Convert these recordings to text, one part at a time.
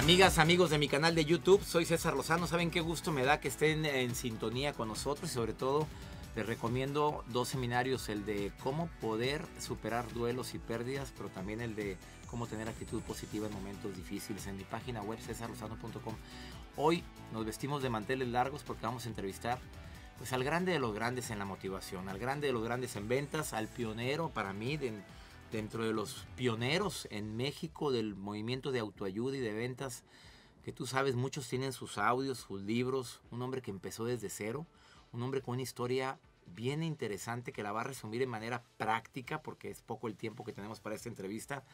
Amigas, amigos de mi canal de YouTube, soy César Lozano. Saben qué gusto me da que estén en sintonía con nosotros sobre todo les recomiendo dos seminarios, el de cómo poder superar duelos y pérdidas, pero también el de cómo tener actitud positiva en momentos difíciles en mi página web cesarlozano.com. Hoy nos vestimos de manteles largos porque vamos a entrevistar pues al grande de los grandes en la motivación, al grande de los grandes en ventas, al pionero para mí de, dentro de los pioneros en México del movimiento de autoayuda y de ventas, que tú sabes, muchos tienen sus audios, sus libros, un hombre que empezó desde cero, un hombre con una historia bien interesante que la va a resumir de manera práctica, porque es poco el tiempo que tenemos para esta entrevista.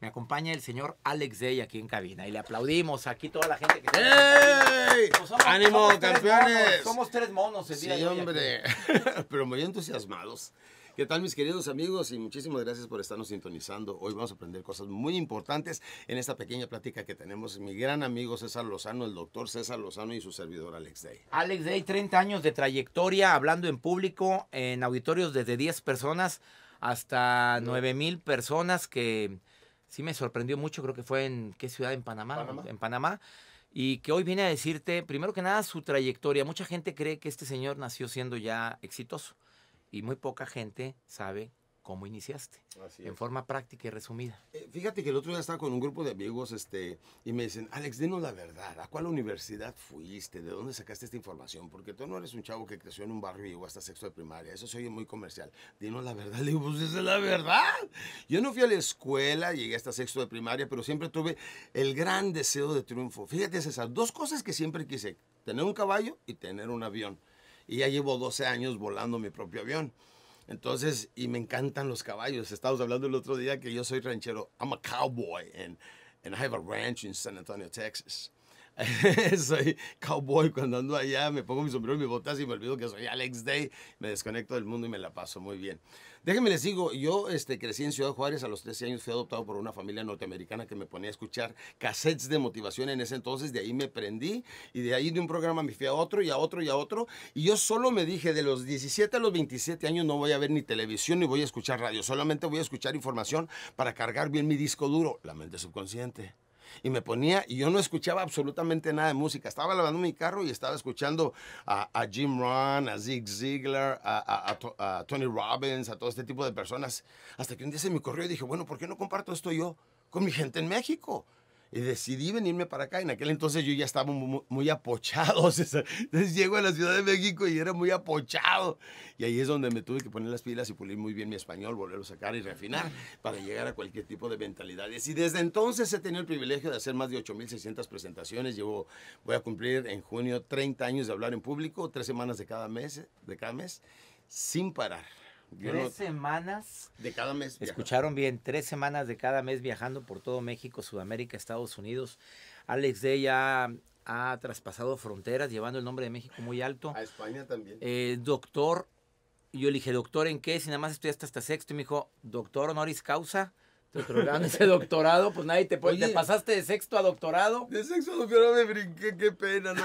Me acompaña el señor Alex Day aquí en cabina y le aplaudimos aquí toda la gente que ¡Ey! Pues ¡Ánimo, campeones! somos tres monos el día sí, de hoy. hombre, pero muy entusiasmados. ¿Qué tal mis queridos amigos? Y muchísimas gracias por estarnos sintonizando. Hoy vamos a aprender cosas muy importantes en esta pequeña plática que tenemos mi gran amigo César Lozano, el doctor César Lozano y su servidor Alex Day. Alex Day, 30 años de trayectoria hablando en público, en auditorios desde 10 personas hasta 9 mil personas que sí me sorprendió mucho, creo que fue en qué ciudad, en Panamá, Panamá. en Panamá y que hoy viene a decirte, primero que nada, su trayectoria. Mucha gente cree que este señor nació siendo ya exitoso y muy poca gente sabe cómo iniciaste. en forma práctica y resumida. Eh, fíjate que el otro día estaba con un grupo de amigos este, y me dicen, Alex, dinos la verdad, ¿a cuál universidad fuiste? ¿De dónde sacaste esta información? Porque tú no eres un chavo que creció en un barrio y llegó hasta sexto de primaria, eso se oye muy comercial. Dinos la verdad, le digo, pues esa es la verdad. Yo no fui a la escuela, llegué hasta sexto de primaria, pero siempre tuve el gran deseo de triunfo. Fíjate, esas dos cosas que siempre quise, tener un caballo y tener un avión y ya llevo 12 años volando mi propio avión. Entonces, y me encantan los caballos. Estábamos hablando el otro día que yo soy ranchero. I'm a cowboy and, and I have a ranch in San Antonio, Texas. soy cowboy cuando ando allá, me pongo mi sombrero y mi botas y me olvido que soy Alex Day, me desconecto del mundo y me la paso muy bien. Déjenme les digo, yo este, crecí en Ciudad Juárez, a los 13 años fui adoptado por una familia norteamericana que me ponía a escuchar cassettes de motivación en ese entonces, de ahí me prendí y de ahí de un programa me fui a otro y a otro y a otro. Y yo solo me dije, de los 17 a los 27 años no voy a ver ni televisión ni voy a escuchar radio, solamente voy a escuchar información para cargar bien mi disco duro, la mente subconsciente y me ponía, y yo no escuchaba absolutamente nada de música. Estaba lavando mi carro y estaba escuchando a, Jim Ron, a Zig Ziglar, a, a, Tony Robbins, a todo este tipo de personas. Hasta que un día se me corrió y dije, bueno, ¿por qué no comparto esto yo con mi gente en México? Y decidí venirme para acá. En aquel entonces yo ya estaba muy, apochado. Entonces llego a la Ciudad de México y era muy apochado. Y ahí es donde me tuve que poner las pilas y pulir muy bien mi español, volverlo a sacar y refinar para llegar a cualquier tipo de mentalidades. Y desde entonces he tenido el privilegio de hacer más de 8.600 presentaciones. Llevo, voy a cumplir en junio 30 años de hablar en público, tres semanas de cada mes, de cada mes sin parar tres semanas. De cada mes. Escucharon bien, tres semanas de cada mes viajando por todo México, Sudamérica, Estados Unidos. Alex Day ya ha, traspasado fronteras, llevando el nombre de México muy alto. A España también. Eh, doctor, yo le dije, doctor, ¿en qué? Si nada más estoy hasta sexto, y me dijo, doctor honoris causa te otorgaron ese doctorado, pues nadie te puede. te pasaste de sexto a doctorado. De sexto a doctorado me brinqué, qué pena, ¿no?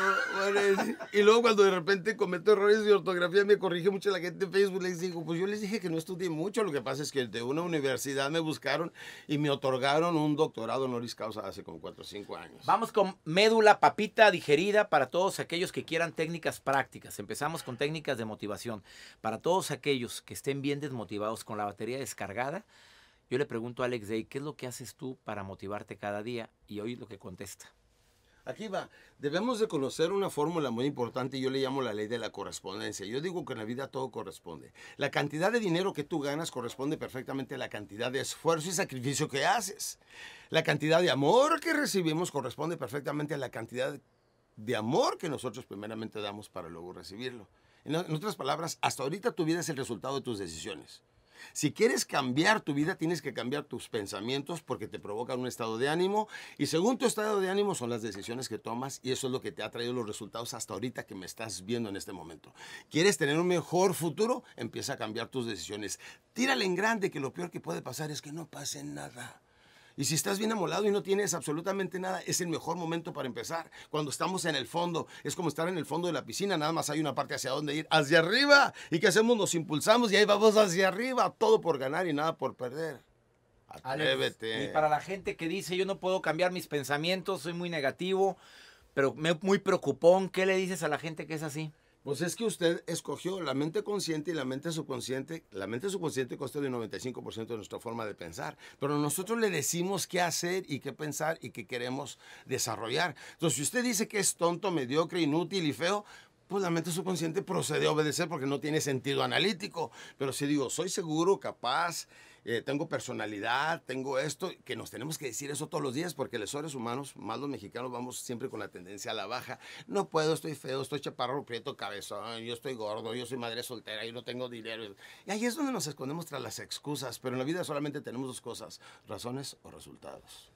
y luego cuando de repente cometo errores de ortografía, me corrige mucho la gente en Facebook. Les digo, pues yo les dije que no estudié mucho. Lo que pasa es que de una universidad me buscaron y me otorgaron un doctorado honoris causa hace como 4 o 5 años. Vamos con médula papita digerida para todos aquellos que quieran técnicas prácticas. Empezamos con técnicas de motivación. Para todos aquellos que estén bien desmotivados con la batería descargada. Yo le pregunto a Alex Day, ¿qué es lo que haces tú para motivarte cada día? Y hoy lo que contesta. Aquí va. Debemos de conocer una fórmula muy importante, yo le llamo la ley de la correspondencia. Yo digo que en la vida todo corresponde. La cantidad de dinero que tú ganas corresponde perfectamente a la cantidad de esfuerzo y sacrificio que haces. La cantidad de amor que recibimos corresponde perfectamente a la cantidad de amor que nosotros primeramente damos para luego recibirlo. En, otras palabras, hasta ahorita tu vida es el resultado de tus decisiones. Si quieres cambiar tu vida, tienes que cambiar tus pensamientos porque te provocan un estado de ánimo y según tu estado de ánimo son las decisiones que tomas y eso es lo que te ha traído los resultados hasta ahorita que me estás viendo en este momento. ¿Quieres tener un mejor futuro? Empieza a cambiar tus decisiones. Tírale en grande que lo peor que puede pasar es que no pase nada. Y si estás bien amolado y no tienes absolutamente nada, es el mejor momento para empezar. Cuando estamos en el fondo, es como estar en el fondo de la piscina, nada más hay una parte hacia dónde ir, hacia arriba. ¿Y qué hacemos? Nos impulsamos y ahí vamos hacia arriba, todo por ganar y nada por perder. Atrévete. y para la gente que dice, yo no puedo cambiar mis pensamientos, soy muy negativo, pero me, muy preocupón, ¿qué le dices a la gente que es así? Pues es que usted escogió la mente consciente y la mente subconsciente. La mente subconsciente consta del 95% de nuestra forma de pensar, pero nosotros le decimos qué hacer y qué pensar y qué queremos desarrollar. Entonces, si usted dice que es tonto, mediocre, inútil y feo, pues la mente subconsciente procede a obedecer porque no tiene sentido analítico. Pero si digo, soy seguro, capaz, eh, tengo personalidad, tengo esto, que nos tenemos que decir eso todos los días porque los seres humanos, más los mexicanos, vamos siempre con la tendencia a la baja. No puedo, estoy feo, estoy chaparro, prieto, cabezón, yo estoy gordo, yo soy madre soltera, yo no tengo dinero. Y ahí es donde nos escondemos tras las excusas, pero en la vida solamente tenemos dos cosas, razones o resultados.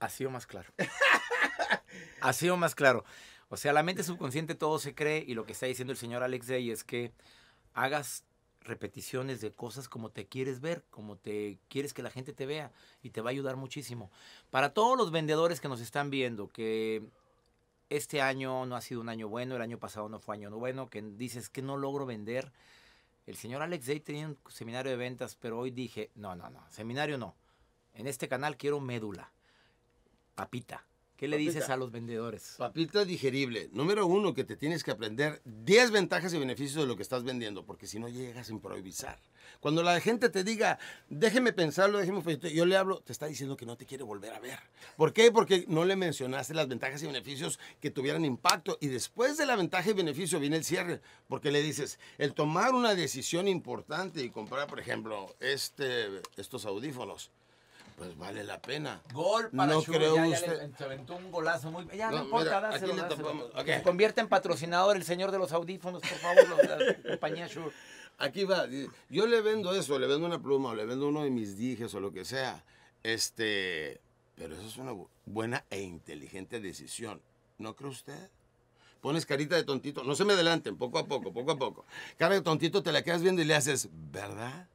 Ha sido más claro. ha sido más claro. O sea, la mente subconsciente todo se cree y lo que está diciendo el señor Alex Day es que hagas repeticiones de cosas como te quieres ver, como te quieres que la gente te vea y te va a ayudar muchísimo. Para todos los vendedores que nos están viendo, que este año no ha sido un año bueno, el año pasado no fue año bueno, que dices que no logro vender. El señor Alex Day tenía un seminario de ventas, pero hoy dije, no, no, no, seminario no. En este canal quiero médula, papita. ¿Qué le dices a los vendedores? Papita digerible. Número uno, que te tienes que aprender 10 ventajas y beneficios de lo que estás vendiendo, porque si no llegas a improvisar. Cuando la gente te diga, déjeme pensarlo, déjeme yo le hablo, te está diciendo que no te quiere volver a ver. ¿Por qué? Porque no le mencionaste las ventajas y beneficios que tuvieran impacto. Y después de la ventaja y beneficio viene el cierre, porque le dices, el tomar una decisión importante y comprar, por ejemplo, este, estos audífonos pues vale la pena. Gol para no se aventó un golazo muy ya no, importa, dáselo, Se convierte en patrocinador el señor de los audífonos, por favor, la compañía Shure. Aquí va, yo le vendo eso, le vendo una pluma o le vendo uno de mis dijes o lo que sea. Este, pero eso es una buena e inteligente decisión. ¿No cree usted? Pones carita de tontito, no se me adelanten, poco a poco, poco a poco. Cara de tontito te la quedas viendo y le haces, ¿verdad?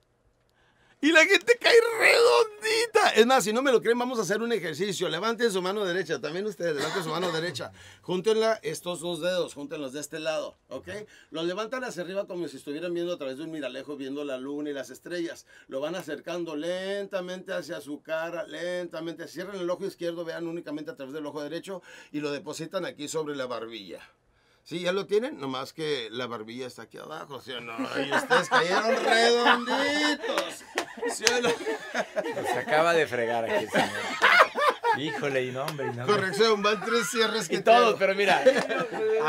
Y la gente cae redondita. Es más, si no me lo creen, vamos a hacer un ejercicio. Levanten su mano derecha. También ustedes, levanten su mano derecha. Júntenla estos dos dedos, júntenlos de este lado, ¿ok? Lo levantan hacia arriba como si estuvieran viendo a través de un miralejo, viendo la luna y las estrellas. Lo van acercando lentamente hacia su cara, lentamente. Cierren el ojo izquierdo, vean únicamente a través del ojo derecho y lo depositan aquí sobre la barbilla. Sí, ya lo tienen, más que la barbilla está aquí abajo, ¿sí no? Y ustedes cayeron redonditos. Se acaba de fregar aquí, señor. Híjole, y no, hombre. No, Corrección, van tres cierres que. Y todos, pero mira.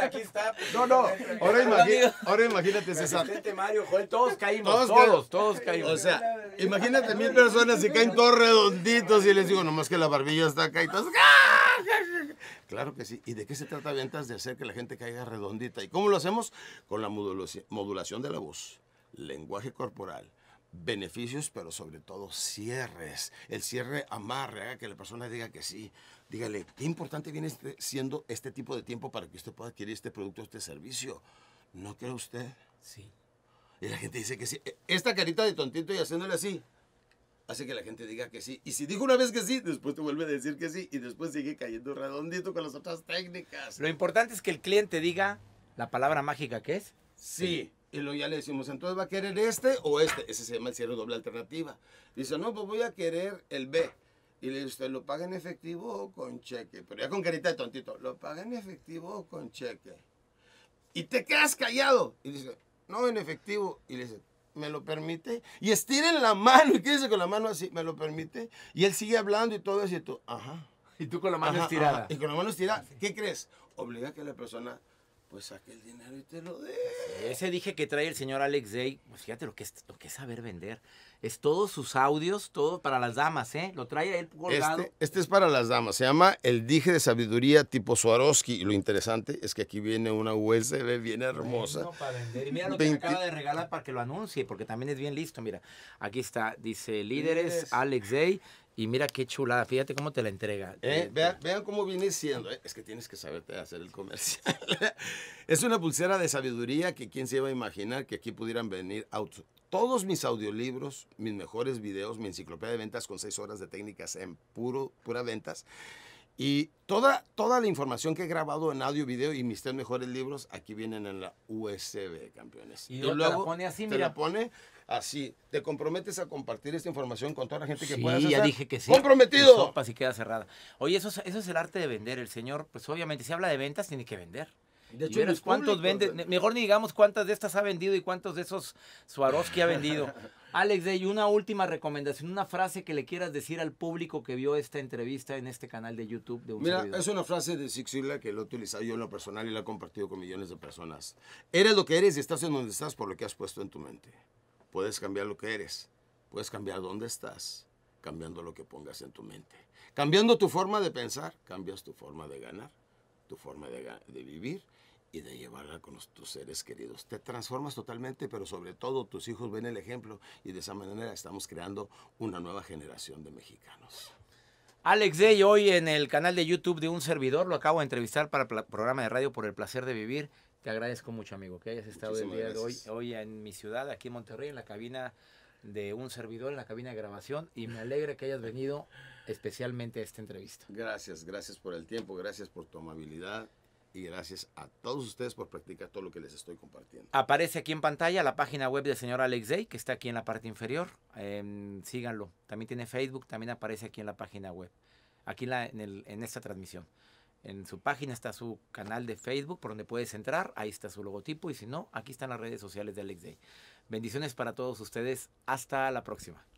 Aquí está. No, no. Ahora, imagínate, ahora imagínate, César. Este Mario, Joel, todos caímos. Todos, todos, todos caímos. O sea, imagínate mil personas y caen todos redonditos y les digo, nomás que la barbilla está caída. ¡ah! Claro que sí. ¿Y de qué se trata ventas? De hacer que la gente caiga redondita. ¿Y cómo lo hacemos? Con la modulación de la voz lenguaje corporal, beneficios, pero sobre todo cierres. El cierre amarre, haga que la persona diga que sí. Dígale, qué importante viene este, siendo este tipo de tiempo para que usted pueda adquirir este producto, este servicio. ¿No cree usted? Sí. Y la gente dice que sí. E, esta carita de tontito y haciéndole así, hace que la gente diga que sí. Y si dijo una vez que sí, después te vuelve a decir que sí y después sigue cayendo redondito con las otras técnicas. Lo importante es que el cliente diga la palabra mágica que es. sí. Y luego ya le decimos, entonces va a querer este o este. Ese se llama el cierre doble alternativa. Dice, no, pues voy a querer el B. Y le dice, ¿usted lo paga en efectivo o con cheque? Pero ya con carita de tontito, ¿lo paga en efectivo o con cheque? Y te quedas callado. Y dice, no, en efectivo. Y le dice, ¿me lo permite? Y estiren la mano y dice? con la mano así, ¿me lo permite? Y él sigue hablando y todo eso. Y tú, ajá. Y tú con la mano estirada. Y con la mano estirada, ¿qué crees? Obliga a que la persona pues saque el dinero y te lo dé. Ese dije que trae el señor Alex Day, pues, fíjate lo que es, lo que saber vender. Es todos sus audios, todo para las damas, ¿eh? Lo trae él colgado. Este, este, es para las damas, se llama El Dije de Sabiduría tipo Swarovski. Y lo interesante es que aquí viene una USB bien hermosa. No para vender. Y mira lo que me acaba de regalar para que lo anuncie, porque también es bien listo. Mira, aquí está, dice Líderes, Líderes. Alex Day y mira qué chulada, fíjate cómo te la entrega. Eh, eh, vean, vean, cómo viene siendo. Eh, es que tienes que saberte hacer el comercial. es una pulsera de sabiduría que quién se iba a imaginar que aquí pudieran venir Todos mis audiolibros, mis mejores videos, mi enciclopedia de ventas con seis horas de técnicas en puro, pura ventas y toda, toda la información que he grabado en audio, video y mis tres mejores libros, aquí vienen en la USB, campeones. Y, luego te la pone así, te La pone así. Te comprometes a compartir esta información con toda la gente que pueda puedas ya dije que sí. ¡Comprometido! Sopas si queda cerrada. Oye, eso es, eso es el arte de vender. El señor, pues obviamente, si habla de ventas, tiene que vender. De hecho, ¿cuántos vende? Mejor ni digamos cuántas de estas ha vendido y cuántos de esos Swarovski ha vendido. Alex Day, una última recomendación, una frase que le quieras decir al público que vio esta entrevista en este canal de YouTube de un Mira, es una frase de Ziglar que lo he utilizado yo en lo personal y la he compartido con millones de personas. Eres lo que eres y estás en donde estás por lo que has puesto en tu mente. Puedes cambiar lo que eres, puedes cambiar dónde estás, cambiando lo que pongas en tu mente. Cambiando tu forma de pensar, cambias tu forma de ganar, tu forma de, de vivir y de llevarla con tus seres queridos. Te transformas totalmente, pero sobre todo tus hijos ven el ejemplo y de esa manera estamos creando una nueva generación de mexicanos. Alex Day, hoy en el canal de YouTube de un servidor, lo acabo de entrevistar para el programa de radio por el placer de vivir. Te agradezco mucho, amigo, que hayas estado hoy, hoy en mi ciudad, aquí en Monterrey, en la cabina de un servidor en la cabina de grabación y me alegra que hayas venido especialmente a esta entrevista. Gracias, gracias por el tiempo, gracias por tu amabilidad y gracias a todos ustedes por practicar todo lo que les estoy compartiendo. Aparece aquí en pantalla la página web del señor Alex Day, que está aquí en la parte inferior. Em, síganlo. También tiene Facebook, también aparece aquí en la página web. Aquí en esta transmisión. En su página está su canal de Facebook por donde puedes entrar. Ahí está su logotipo. Y si no, aquí están las redes sociales de Alex Day. Bendiciones para todos ustedes. Hasta la próxima.